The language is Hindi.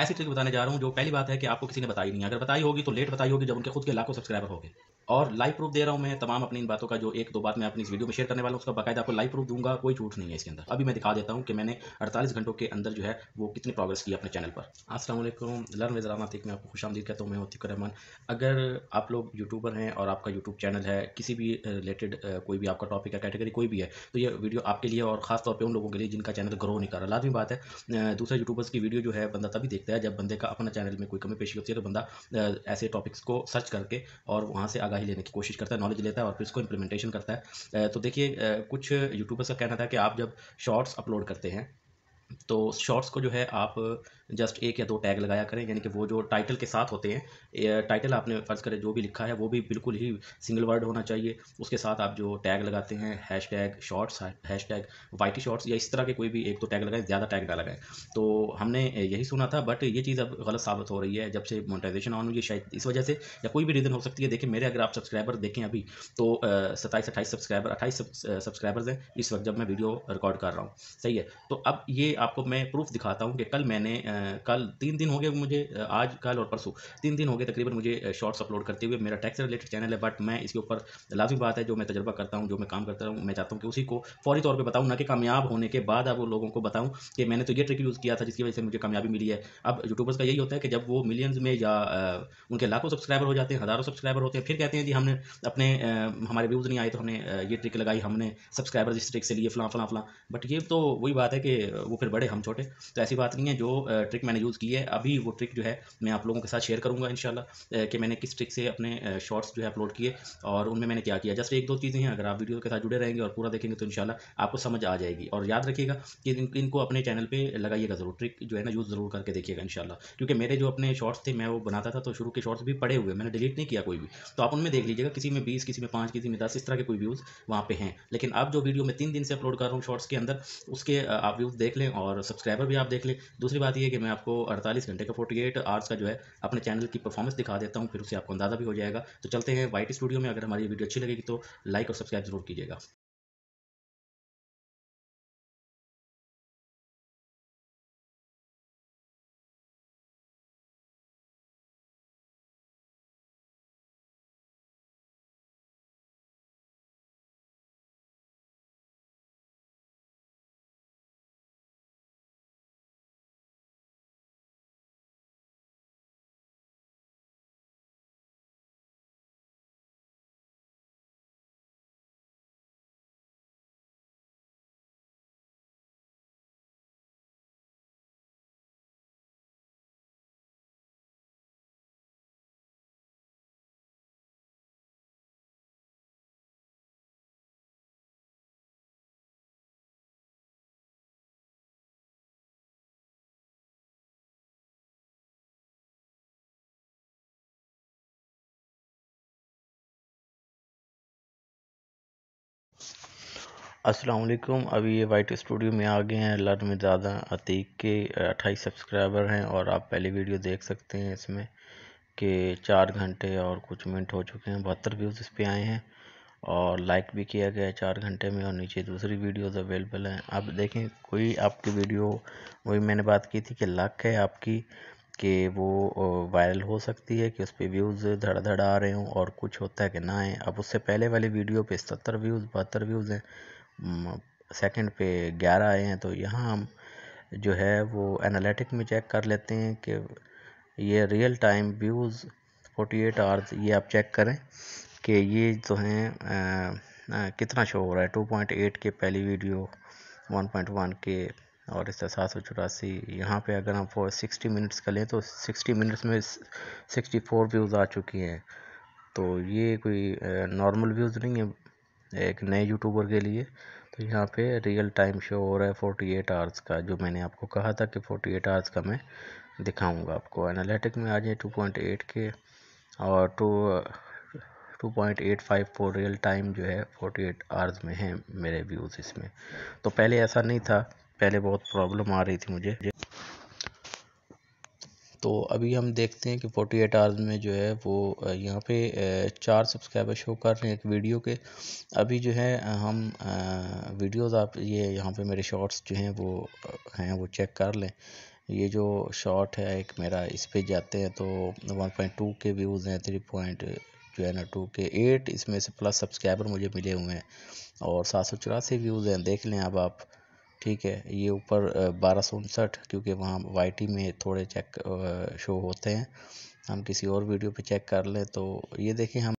ऐसी ट्रिक बताने जा रहा हूँ जो पहली बात है कि आपको किसी ने बताई नहीं अगर बताई होगी तो लेट बताई होगी जब उनके खुद के लाखों सब्सक्राइबर होगी और लाइव प्रूफ दे रहा हूँ मैं तमाम अपनी इन बातों का जो एक दो बात मैं अपनी इस वीडियो में शेयर करने वाला हूँ उसका बकायदा आपको लाइव प्रूफ दूंगा कोई झूठ नहीं है इसके अंदर अभी मैं दिखा देता हूँ कि मैंने 48 घंटों के अंदर जो है वो कितनी प्रोग्रेस की अपने चैनल पर असलम लर्न विजरा नातिक में आपको खुश आमदी कहता हूँ मैं होती रहमान अगर आप लोग यूट्यूबर हैं और आपका यूट्यूब चैनल है किसी भी रिलेटेड कोई भी आपका टॉपिक है कैटेगरी कोई भी है तो ये वीडियो आपके लिए और खासतौर पर उन लोगों के लिए जिनका चैनल ग्रो नहीं कर रहा लाजमी बात है दूसरे यूट्यूबर्स की वीडियो जो है बंदा तभी देखता है जब बंदे का अपना चैनल में कोई कमी पेशी होती है तो बंदा ऐसे टॉपिक्स को सर्च करके और वहाँ से ही लेने की कोशिश करता है नॉलेज लेता है और फिर उसको इम्प्लीमेंटेशन करता है तो देखिए कुछ यूट्यूबर्स का कहना था कि आप जब शॉर्ट्स अपलोड करते हैं तो शॉर्ट्स को जो है आप जस्ट एक या दो टैग लगाया करें यानी कि वो जो टाइटल के साथ होते हैं टाइटल आपने फ़र्ज़ करें जो भी लिखा है वो भी बिल्कुल ही सिंगल वर्ड होना चाहिए उसके साथ आप जो टैग लगाते हैं hashtag shorts hashtag YT shorts या इस तरह के कोई भी एक दो तो टैग लगाएं ज़्यादा टैग ना लगाएं तो हमने यही सुना था बट ये चीज़ अब गलत साबित हो रही है जब से मोनिटाइजेशन ऑन हुई है शायद इस वजह से या कोई भी रीज़न हो सकती है देखिए मेरे अगर आप सब्सक्राइबर देखें अभी तो सत्ताईस अट्ठाईस सब्सक्राइबर अट्ठाईस सब्सक्राइबर्स हैं इस वक्त जब मैं वीडियो रिकॉर्ड कर रहा हूँ सही है तो अब ये आपको मैं प्रूफ दिखाता हूँ कि कल मैंने कल तीन दिन हो गए मुझे आज कल और परसों तीन दिन हो गए तकरीबन मुझे शॉर्ट्स अपलोड करते हुए मेरा टैक्स रिलेटेड चैनल है बट मैं इसके ऊपर लाजमी बात है जो मैं तजर्बा करता हूँ जो मैं काम करता हूँ मैं चाहता हूँ कि उसी को फौरी तौर पर बताऊँ ना कि कामयाब होने के बाद अब लोगों को बताऊँ कि मैंने तो ये ट्रिक यूज़ किया था जिसकी वजह से मुझे कामयाबी मिली है अब यूट्यूबर्स का यही होता है कि जब वो मिलियंस में या उनके लाखों सब्सक्राइबर हो जाते हैं हज़ारों सब्सक्राइबर होते हैं फिर कहते हैं जी हमने अपने हमारे व्यूज़ नहीं आए तो हमने ये ट्रिक लगाई हमने सब्सक्राइबर इस ट्रिक से लिए फ़लाँ फ़लाँ फ़लाँ बट ये तो वही बात है कि वो फिर बड़े हम छोटे तो ऐसी बात नहीं है जो ट्रिक मैंने यूज़ की है अभी वो ट्रिक जो है मैं आप लोगों के साथ शेयर करूँगा इन कि मैंने किस ट्रिक से अपने शॉर्ट्स जो है अपलोड किए और उनमें मैंने क्या किया जस्ट एक दो चीज़ें हैं अगर आप वीडियो के साथ जुड़े रहेंगे और पूरा देखेंगे तो इन आपको समझ आ जाएगी और याद रखिएगा कि इन, इनको अपने चैनल पर लगाइएगा ज़रूर ट्रिक जो है ना यूज़ ज़रूर करके देखिएगा इन क्योंकि मेरे जो अपने शॉर्ट्स थे मैं वो बनाता था तो शुरू के शॉर्ट्स भी पड़े हुए मैंने डिलीट नहीं किया कोई भी तो आप उनमें देख लीजिएगा किसी में बीस किसी में पाँच किसी में दस इस तरह के कोई व्यूज़ वहाँ पे हैं लेकिन अब जो वीडियो मैं तीन दिन से अपलोड कर रहा हूँ शॉर्ट्स के अंदर उसके आप व्यूज़ देख लें और सब्सक्राइबर भी आप देख लें दूसरी बात यह है मैं आपको अड़तालीस घंटे का फोर्टी एट आवर्स का जो है अपने चैनल की परफॉर्मेंस दिखा देता हूँ फिर उससे आपको अंदाजा भी हो जाएगा तो चलते हैं वाइट स्टूडियो में अगर हमारी वीडियो अच्छी लगेगी तो लाइक और सब्सक्राइब जरूर कीजिएगा असलकुम अभी ये वाइट स्टूडियो में आ गए हैं लर्न में ज़्यादा अतीक के अट्ठाईस सब्सक्राइबर हैं और आप पहले वीडियो देख सकते हैं इसमें कि चार घंटे और कुछ मिनट हो चुके हैं बहत्तर व्यूज़ इस पर आए हैं और लाइक भी किया गया है चार घंटे में और नीचे दूसरी वीडियोज़ अवेलेबल हैं अब देखें कोई आपकी वीडियो वही मैंने बात की थी कि लक है आपकी कि वो वायरल हो सकती है कि उस पर व्यूज़ धड़ाधड़ आ रहे हों और कुछ होता है कि ना आए अब उससे पहले वाली वीडियो पे सत्तर व्यूज़ बहत्तर व्यूज़ हैं सेकंड पे ग्यारह आए हैं तो यहाँ हम जो है वो एनालिटिक में चेक कर लेते हैं कि ये real time views forty eight hours ये आप चेक करें कि ये जो हैं कितना शो हो रहा है टू पॉइंट एट के पहली वीडियो वन पॉइंट वन के और इस तरह सात सौ चौरासी यहाँ पर अगर हम फोर सिक्सटी मिनट्स का लें तो सिक्सटी मिनट्स में सिक्सटी फोर व्यूज़ आ चुकी हैं तो ये कोई नॉर्मल व्यूज़ नहीं है एक नए यूट्यूबर के लिए तो यहाँ पे रियल टाइम शो हो रहा है फोर्टी एट आवर्स का जो मैंने आपको कहा था कि फोर्टी एट आवर्स का मैं दिखाऊंगा आपको एनालिटिक में आ जाए टू पॉइंट एट के और two two point eight five four real time जो है फोर्टी एट आवर्स में है मेरे व्यूज़ इसमें तो पहले ऐसा नहीं था पहले बहुत प्रॉब्लम आ रही थी मुझे तो अभी हम देखते हैं कि फोर्टी एट आवर्स में जो है वो यहाँ पे चार सब्सक्राइबर शो कर रहे हैं एक वीडियो के अभी जो है हम वीडियोस आप ये यहाँ पे मेरे शॉर्ट्स जो हैं वो हैं वो चेक कर लें ये जो शॉर्ट है एक मेरा इस पे जाते हैं तो वन पॉइंट टू के व्यूज़ हैं थ्री पॉइंट जो है ना टू के एट इसमें से प्लस सब्सक्राइबर मुझे मिले हुए हैं और सात सौ चौरासी व्यूज़ हैं देख लें अब आप ठीक है ये ऊपर बारह सौ उनसठ क्योंकि वहाँ वाई टी में थोड़े चेक शो होते हैं हम किसी और वीडियो पे चेक कर लें तो ये देखिए हम